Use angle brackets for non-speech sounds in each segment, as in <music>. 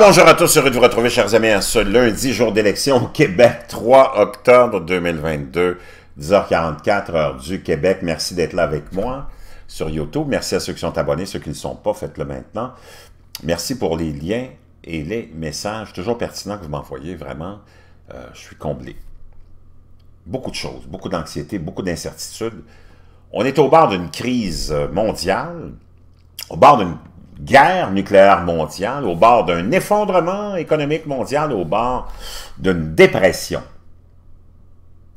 bonjour à tous, heureux de vous retrouver, chers amis, à ce lundi, jour d'élection au Québec, 3 octobre 2022, 10h44, heure du Québec. Merci d'être là avec moi sur YouTube. Merci à ceux qui sont abonnés, ceux qui ne le sont pas, faites-le maintenant. Merci pour les liens et les messages, toujours pertinents que vous m'envoyez, vraiment, euh, je suis comblé. Beaucoup de choses, beaucoup d'anxiété, beaucoup d'incertitudes. On est au bord d'une crise mondiale, au bord d'une guerre nucléaire mondiale, au bord d'un effondrement économique mondial, au bord d'une dépression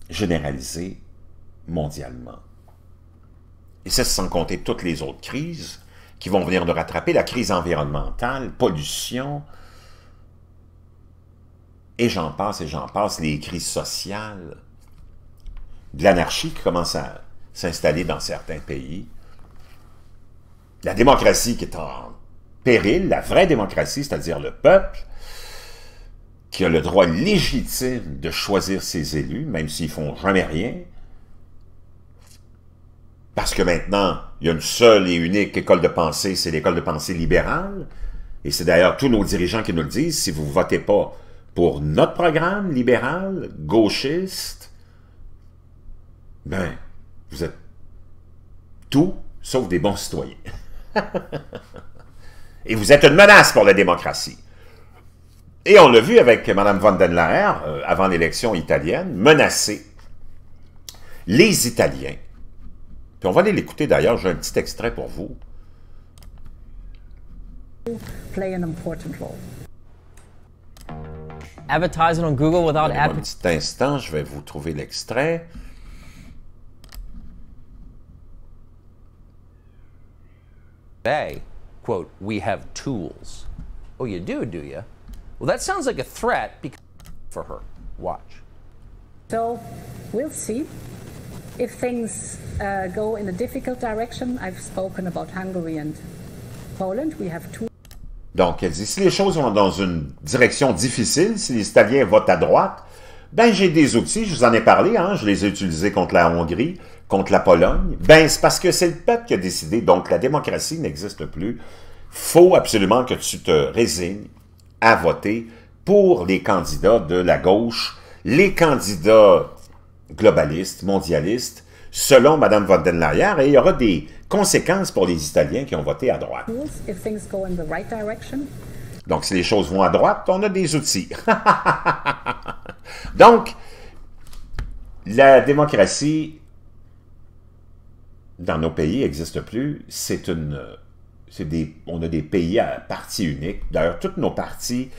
généralisée mondialement. Et c'est sans compter toutes les autres crises qui vont venir de rattraper, la crise environnementale, pollution, et j'en passe, et j'en passe, les crises sociales, de l'anarchie qui commence à s'installer dans certains pays, la démocratie qui est en péril, la vraie démocratie, c'est-à-dire le peuple, qui a le droit légitime de choisir ses élus, même s'ils font jamais rien, parce que maintenant, il y a une seule et unique école de pensée, c'est l'école de pensée libérale, et c'est d'ailleurs tous nos dirigeants qui nous le disent, si vous votez pas pour notre programme libéral, gauchiste, ben, vous êtes tout sauf des bons citoyens. <laughs> Et vous êtes une menace pour la démocratie. Et on l'a vu avec Mme von den Leyen, euh, avant l'élection italienne, menacer les Italiens. Puis on va aller l'écouter d'ailleurs, j'ai un petit extrait pour vous. Un petit instant, je vais vous trouver l'extrait. Bay, quote, we have tools. Oh, you do, do you? Well, that sounds like a threat because for her. Watch. So we'll see. If things uh, go in a difficult direction, I've spoken about Hungary and Poland. We have tools. Donc, elle dit, si les choses vont dans une direction difficile, si les Italiens votent à droite, ben j'ai des outils, je vous en ai parlé, hein, je les ai utilisés contre la Hongrie contre la Pologne, ben c'est parce que c'est le peuple qui a décidé, donc la démocratie n'existe plus. faut absolument que tu te résignes à voter pour les candidats de la gauche, les candidats globalistes, mondialistes, selon Mme von den Leyen, et il y aura des conséquences pour les Italiens qui ont voté à droite. Donc, si les choses vont à droite, on a des outils. <laughs> Donc, la démocratie dans nos pays n'existe plus. C'est une... on a des pays à parti unique. D'ailleurs, toutes nos partis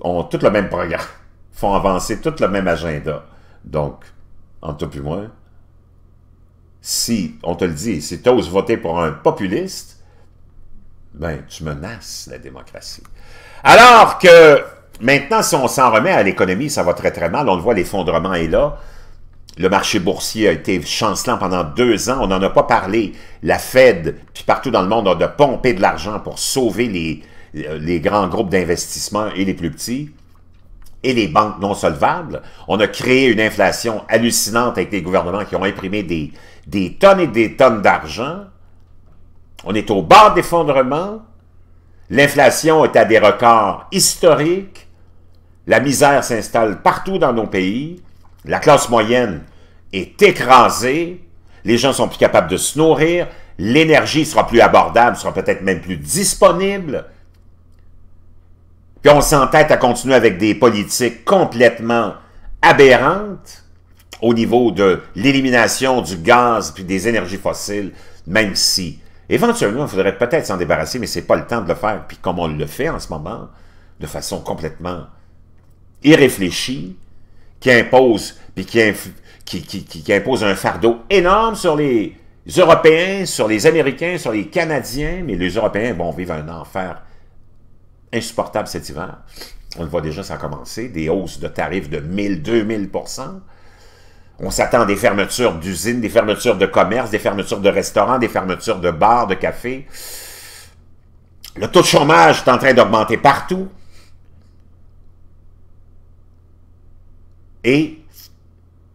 ont tout le même programme, <laughs> font avancer tout le même agenda. Donc, en tout plus moins, si, on te le dit, si tu oses voter pour un populiste, ben, tu menaces la démocratie. Alors que, maintenant, si on s'en remet à l'économie, ça va très très mal. On le voit, l'effondrement est là. Le marché boursier a été chancelant pendant deux ans. On n'en a pas parlé. La Fed, puis partout dans le monde, a de pomper de l'argent pour sauver les, euh, les grands groupes d'investissement et les plus petits et les banques non solvables. On a créé une inflation hallucinante avec des gouvernements qui ont imprimé des, des tonnes et des tonnes d'argent. On est au bord d'effondrement. L'inflation est à des records historiques. La misère s'installe partout dans nos pays. La classe moyenne est écrasée, les gens sont plus capables de se nourrir, l'énergie sera plus abordable, sera peut-être même plus disponible. Puis on s'entête à continuer avec des politiques complètement aberrantes au niveau de l'élimination du gaz puis des énergies fossiles, même si éventuellement il faudrait peut-être s'en débarrasser, mais c'est pas le temps de le faire. Puis comme on le fait en ce moment, de façon complètement irréfléchie, qui impose, puis qui, qui, impose un fardeau énorme sur les Européens, sur les Américains, sur les Canadiens, mais les Européens vont vivre un enfer insupportable cet hiver. On le voit déjà, ça a commencé, des hausses de tarifs de 1000, 2000 on s'attend à des fermetures d'usines, des fermetures de commerces, des fermetures de restaurants, des fermetures de bars, de cafés. Le taux de chômage est en train d'augmenter partout. Et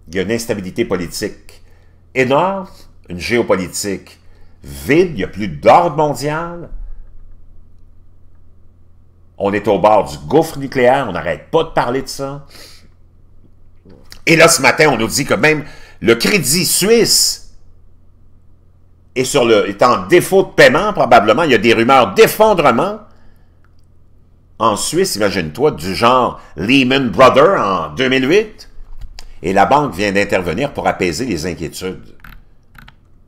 il y a une instabilité politique énorme, une géopolitique vide, il n'y a plus d'ordre mondial. On est au bord du gouffre nucléaire, on n'arrête pas de parler de ça. Et là, ce matin, on nous dit que même le crédit suisse est, sur le, en défaut de paiement, probablement. Il y a des rumeurs d'effondrement en Suisse, imagine-toi, du genre Lehman Brothers en 2008, et la banque vient d'intervenir pour apaiser les inquiétudes.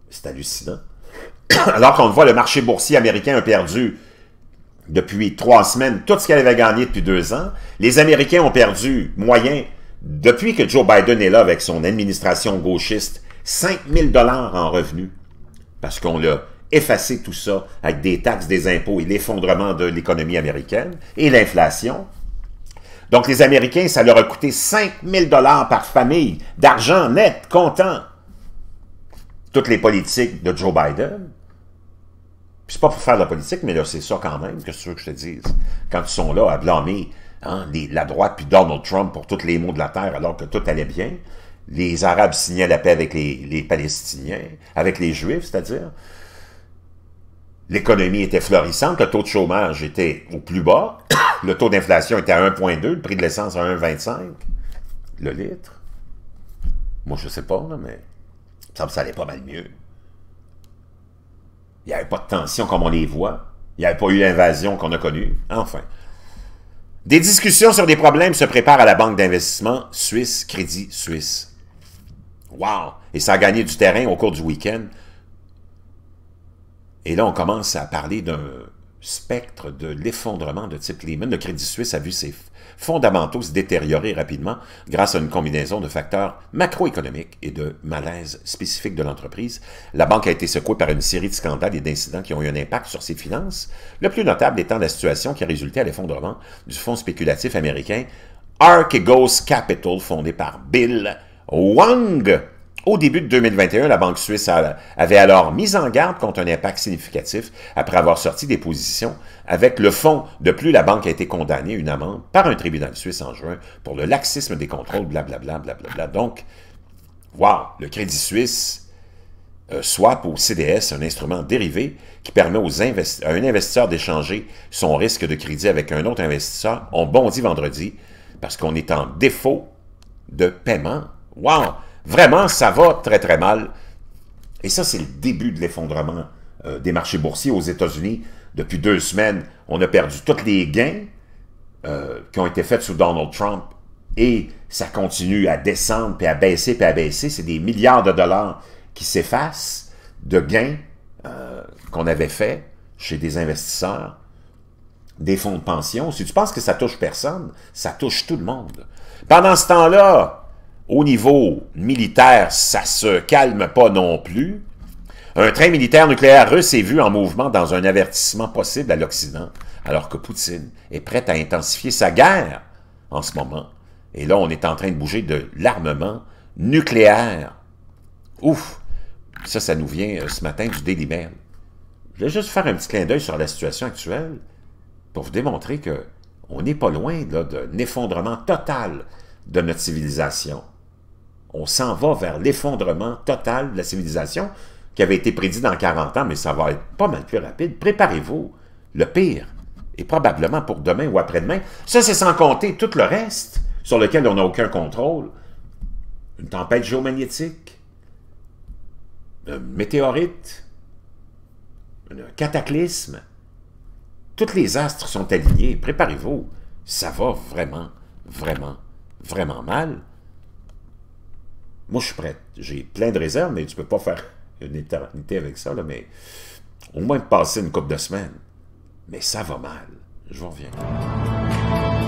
C'est hallucinant. <coughs> Alors qu'on voit le marché boursier américain a perdu depuis trois semaines tout ce qu'elle avait gagné depuis deux ans, les Américains ont perdu moyen, depuis que Joe Biden est là avec son administration gauchiste, 5 000 en revenus. Parce qu'on l'a effacer tout ça avec des taxes, des impôts et l'effondrement de l'économie américaine et l'inflation. Donc les Américains, ça leur a coûté 5 000 par famille d'argent net, comptant. Toutes les politiques de Joe Biden. Puis c'est pas pour faire de la politique, mais là, c'est ça quand même, que tu veux que je te dise. Quand ils sont là à blâmer hein, la droite puis Donald Trump pour tous les maux de la terre alors que tout allait bien, les Arabes signaient la paix avec les Palestiniens, avec les Juifs, c'est-à-dire l'économie était florissante, le taux de chômage était au plus bas, le taux d'inflation était à 1,2, le prix de l'essence à 1,25 le litre. Moi, je sais pas, mais ça me allait pas mal mieux. Il n'y avait pas de tension comme on les voit. Il n'y avait pas eu l'invasion qu'on a connue. Enfin. Des discussions sur des problèmes se préparent à la Banque d'investissement Suisse Crédit Suisse. Wow! Et ça a gagné du terrain au cours du week-end et là, on commence à parler d'un spectre de l'effondrement de type Lehman. Le Crédit Suisse a vu ses fondamentaux se détériorer rapidement grâce à une combinaison de facteurs macroéconomiques et de malaise spécifique de l'entreprise. La banque a été secouée par une série de scandales et d'incidents qui ont eu un impact sur ses finances, le plus notable étant la situation qui a résulté à l'effondrement du fonds spéculatif américain Archegos Capital, fondé par Bill Wang, au début de 2021, la Banque suisse avait alors mis en garde contre un impact significatif après avoir sorti des positions avec le fonds. De plus, la banque a été condamnée une amende par un tribunal suisse en juin pour le laxisme des contrôles, blablabla. Bla, bla, bla, Donc, waouh, le Crédit Suisse euh, swap au CDS, un instrument dérivé qui permet à un investisseur d'échanger son risque de crédit avec un autre investisseur, on bondit vendredi parce qu'on est en défaut de paiement. Waouh! Vraiment, ça va très très mal. Et ça, c'est le début de l'effondrement euh, des marchés boursiers aux États-Unis. Depuis deux semaines, on a perdu tous les gains euh, qui ont été faits sous Donald Trump et ça continue à descendre, puis à baisser, puis à baisser. C'est des milliards de dollars qui s'effacent de gains euh, qu'on avait faits chez des investisseurs, des fonds de pension. Si tu penses que ça touche personne, ça touche tout le monde. Pendant ce temps-là, au niveau militaire, ça se calme pas non plus. Un train militaire nucléaire russe est vu en mouvement dans un avertissement possible à l'Occident, alors que Poutine est prêt à intensifier sa guerre en ce moment. Et là, on est en train de bouger de l'armement nucléaire. Ouf! Ça, ça nous vient euh, ce matin du Daily Je vais juste faire un petit clin d'œil sur la situation actuelle pour vous démontrer que on n'est pas loin d'un effondrement total de notre civilisation on s'en va vers l'effondrement total de la civilisation qui avait été prédit dans 40 ans, mais ça va être pas mal plus rapide. Préparez-vous. Le pire et probablement pour demain ou après-demain. Ça, c'est sans compter tout le reste sur lequel on n'a aucun contrôle. Une tempête géomagnétique, un météorite, un cataclysme. tous les astres sont alignés. Préparez-vous. Ça va vraiment, vraiment, vraiment mal. Moi, je suis prêt. J'ai plein de réserves, mais tu peux pas faire une éternité avec ça, mais au moins passer une couple de semaines. Mais ça va mal. Je reviens.